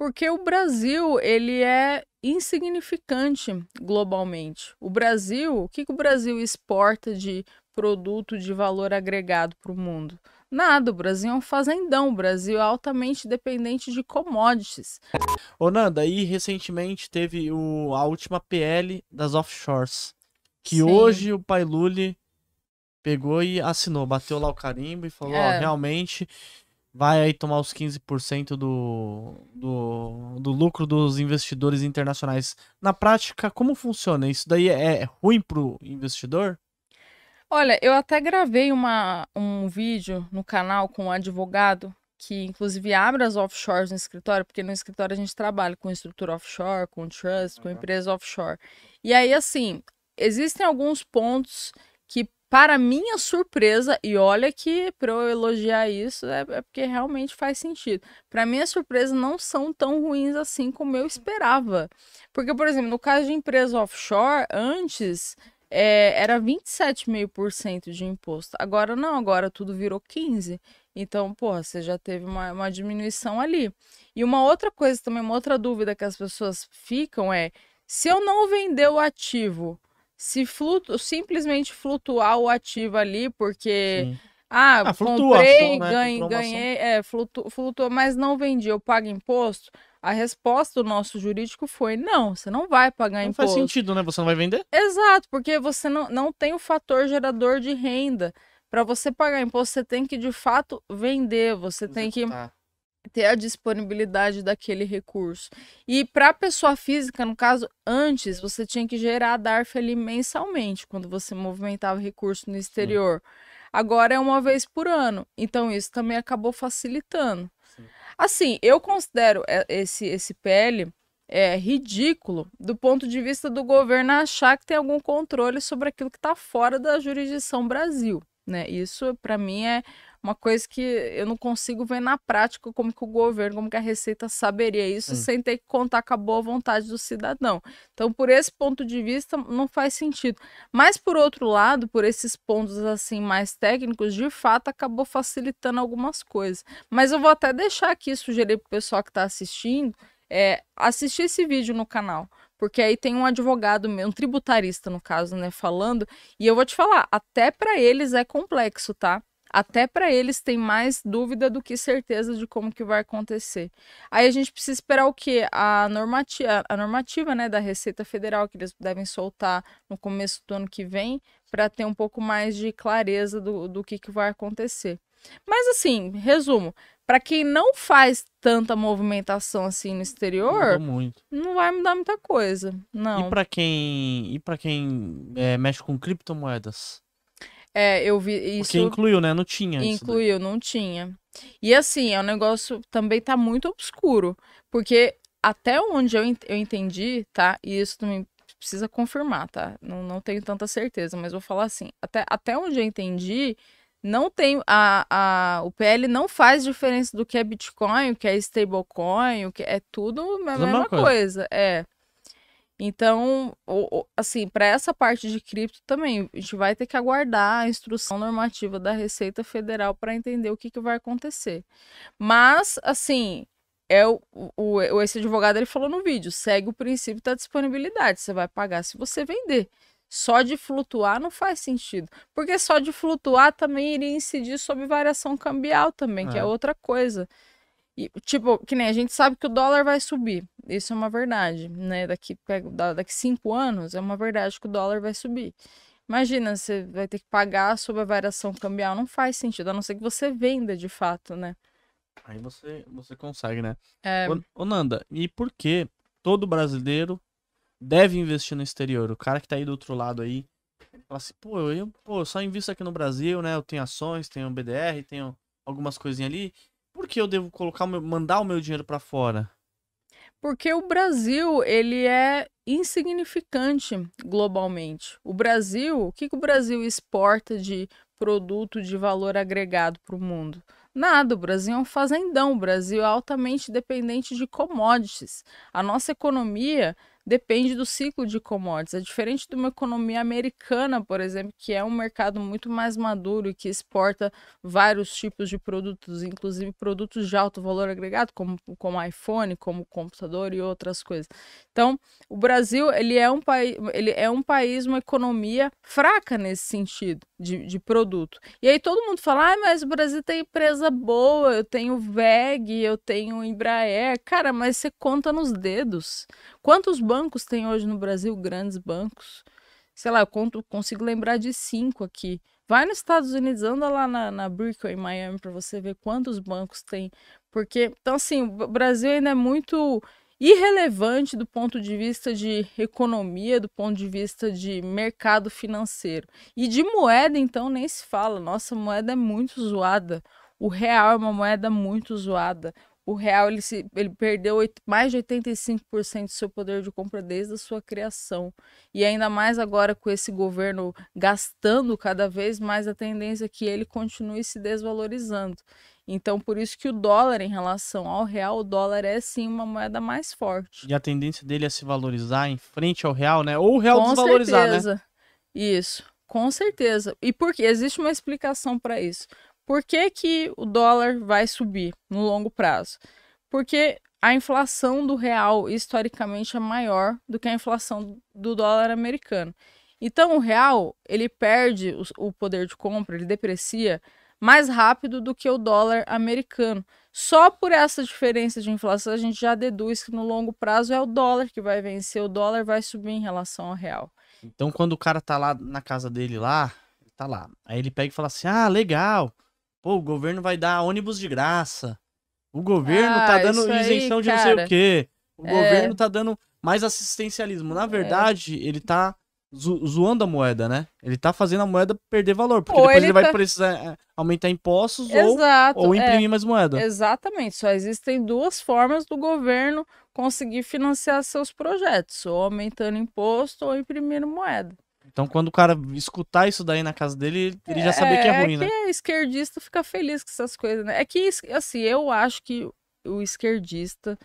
Porque o Brasil, ele é insignificante globalmente. O Brasil, o que, que o Brasil exporta de produto de valor agregado para o mundo? Nada, o Brasil é um fazendão, o Brasil é altamente dependente de commodities. Ô Nanda, aí recentemente teve o, a última PL das offshores, que Sim. hoje o pai Lully pegou e assinou, bateu lá o carimbo e falou, é. ó, realmente vai aí tomar os 15% do, do do lucro dos investidores internacionais. Na prática, como funciona? Isso daí é, é ruim para o investidor? Olha, eu até gravei uma, um vídeo no canal com um advogado que, inclusive, abre as offshores no escritório, porque no escritório a gente trabalha com estrutura offshore, com trust, com uhum. empresa offshore. E aí, assim, existem alguns pontos que para minha surpresa, e olha que para eu elogiar isso é, é, porque realmente faz sentido. Para minha surpresa, não são tão ruins assim como eu esperava. Porque, por exemplo, no caso de empresa offshore, antes é, era 27,5% de imposto. Agora não, agora tudo virou 15%. Então, porra, você já teve uma, uma diminuição ali. E uma outra coisa também, uma outra dúvida que as pessoas ficam é: se eu não vender o ativo, se flutu simplesmente flutuar o ativo ali, porque. Sim. Ah, ah comprei, né? ganhei, ganhei, é, flutu flutuou, mas não vendi, eu pago imposto. A resposta do nosso jurídico foi: não, você não vai pagar não imposto. Não faz sentido, né? Você não vai vender? Exato, porque você não, não tem o fator gerador de renda. Para você pagar imposto, você tem que de fato vender, você tem que. Tá ter a disponibilidade daquele recurso. E para pessoa física, no caso, antes você tinha que gerar a DARF ali mensalmente quando você movimentava recurso no exterior. Sim. Agora é uma vez por ano. Então isso também acabou facilitando. Sim. Assim, eu considero é, esse esse PL é ridículo do ponto de vista do governo achar que tem algum controle sobre aquilo que está fora da jurisdição Brasil, né? Isso para mim é uma coisa que eu não consigo ver na prática como que o governo, como que a Receita saberia isso hum. sem ter que contar com a boa vontade do cidadão. Então, por esse ponto de vista, não faz sentido. Mas, por outro lado, por esses pontos assim mais técnicos, de fato, acabou facilitando algumas coisas. Mas eu vou até deixar aqui, sugerir para o pessoal que está assistindo, é, assistir esse vídeo no canal. Porque aí tem um advogado, um tributarista, no caso, né, falando. E eu vou te falar, até para eles é complexo, tá? até para eles tem mais dúvida do que certeza de como que vai acontecer. Aí a gente precisa esperar o que A normativa, a normativa né, da Receita Federal, que eles devem soltar no começo do ano que vem, para ter um pouco mais de clareza do, do que, que vai acontecer. Mas assim, resumo, para quem não faz tanta movimentação assim no exterior, não vai mudar muita coisa, não. E para quem, e para quem é, mexe com criptomoedas? É, eu vi isso. Porque incluiu, né? Não tinha. Incluiu, não tinha. E assim, é um negócio também tá muito obscuro. Porque até onde eu, eu entendi, tá? E isso também precisa confirmar, tá? Não, não tenho tanta certeza, mas vou falar assim. Até, até onde eu entendi, não tem. A, a, o PL não faz diferença do que é Bitcoin, o que é stablecoin, o que é tudo a mesma, mesma coisa. coisa. É. Então, assim, para essa parte de cripto também, a gente vai ter que aguardar a instrução normativa da Receita Federal para entender o que, que vai acontecer. Mas, assim, é o, o, esse advogado ele falou no vídeo, segue o princípio da disponibilidade, você vai pagar se você vender. Só de flutuar não faz sentido, porque só de flutuar também iria incidir sobre variação cambial também, é. que é outra coisa. E, tipo, que nem a gente sabe que o dólar vai subir. Isso é uma verdade, né? Daqui, daqui cinco anos é uma verdade que o dólar vai subir. Imagina, você vai ter que pagar sobre a variação cambial. Não faz sentido, a não ser que você venda de fato, né? Aí você, você consegue, né? É... Ô, Nanda, e por que todo brasileiro deve investir no exterior? O cara que tá aí do outro lado aí, fala assim, pô, eu pô, só invisto aqui no Brasil, né? Eu tenho ações, tenho BDR, tenho algumas coisinhas ali. Por que eu devo colocar meu, mandar o meu dinheiro para fora? Porque o Brasil, ele é insignificante globalmente. O Brasil, o que, que o Brasil exporta de produto de valor agregado para o mundo? Nada, o Brasil é um fazendão, o Brasil é altamente dependente de commodities. A nossa economia depende do ciclo de commodities. É diferente de uma economia americana, por exemplo, que é um mercado muito mais maduro e que exporta vários tipos de produtos, inclusive produtos de alto valor agregado, como, como iPhone, como computador e outras coisas. Então, o Brasil ele é um, país, ele é um país, uma economia fraca nesse sentido de, de produto. E aí todo mundo fala, ah, mas o Brasil tem empresa boa, eu tenho VEG, eu tenho Embraer. Cara, mas você conta nos dedos. Quantos bancos bancos tem hoje no Brasil, grandes bancos. Sei lá, eu conto, consigo lembrar de cinco aqui. Vai nos Estados Unidos, anda lá na, na em Miami, para você ver quantos bancos tem. Porque, então, assim, o Brasil ainda é muito irrelevante do ponto de vista de economia, do ponto de vista de mercado financeiro. E de moeda, então, nem se fala. Nossa, moeda é muito zoada. O real é uma moeda muito zoada o real ele, se, ele perdeu mais de 85% do seu poder de compra desde a sua criação. E ainda mais agora com esse governo gastando cada vez mais, a tendência é que ele continue se desvalorizando. Então, por isso que o dólar em relação ao real, o dólar é sim uma moeda mais forte. E a tendência dele é se valorizar em frente ao real, né? Ou o real Com desvalorizar, né? certeza. né? Isso, com certeza. E por quê? Existe uma explicação para isso. Por que, que o dólar vai subir no longo prazo? Porque a inflação do real historicamente é maior do que a inflação do dólar americano. Então o real ele perde o poder de compra, ele deprecia mais rápido do que o dólar americano. Só por essa diferença de inflação a gente já deduz que no longo prazo é o dólar que vai vencer, o dólar vai subir em relação ao real. Então quando o cara tá lá na casa dele lá, tá lá, aí ele pega e fala assim: "Ah, legal. Pô, o governo vai dar ônibus de graça. O governo tá ah, tá dando isenção aí, de não sei o quê. O é... governo tá dando mais assistencialismo. Na é. verdade, é... ele tá zoando a moeda, né? Ele tá fazendo a moeda perder valor, porque ou depois ele, ele tá... vai precisar é, aumentar impostos ou, ou é. imprimir é... mais moeda. Exatamente. Só existem duas formas do governo conseguir financiar seus projetos, ou aumentando imposto ou imprimindo moeda. Então, quando o cara escutar isso daí na casa dele, ele já sabia é, que é, é, é ruim, é que né? É, esquerdista fica feliz com essas coisas, né? É que, assim, eu acho que o esquerdista,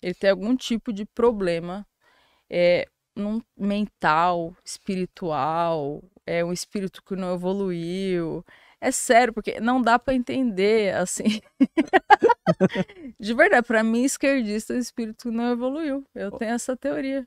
ele tem algum tipo de problema é, num, mental, espiritual, é um espírito que não evoluiu. É sério, porque não dá para entender, assim. de verdade, para mim, esquerdista, o é espírito não evoluiu. Eu tenho essa teoria.